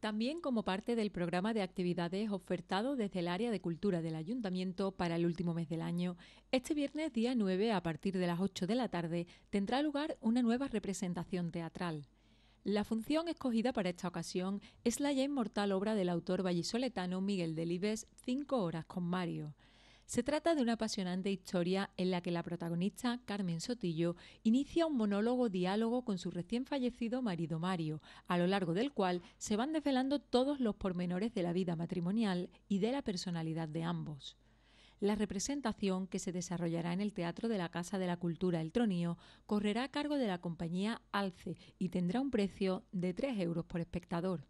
También como parte del programa de actividades ofertado desde el área de cultura del ayuntamiento para el último mes del año, este viernes día 9 a partir de las 8 de la tarde tendrá lugar una nueva representación teatral. La función escogida para esta ocasión es la ya inmortal obra del autor vallisoletano Miguel Delibes, Cinco horas con Mario. Se trata de una apasionante historia en la que la protagonista, Carmen Sotillo, inicia un monólogo diálogo con su recién fallecido marido Mario, a lo largo del cual se van desvelando todos los pormenores de la vida matrimonial y de la personalidad de ambos. La representación, que se desarrollará en el Teatro de la Casa de la Cultura El Tronío, correrá a cargo de la compañía Alce y tendrá un precio de 3 euros por espectador.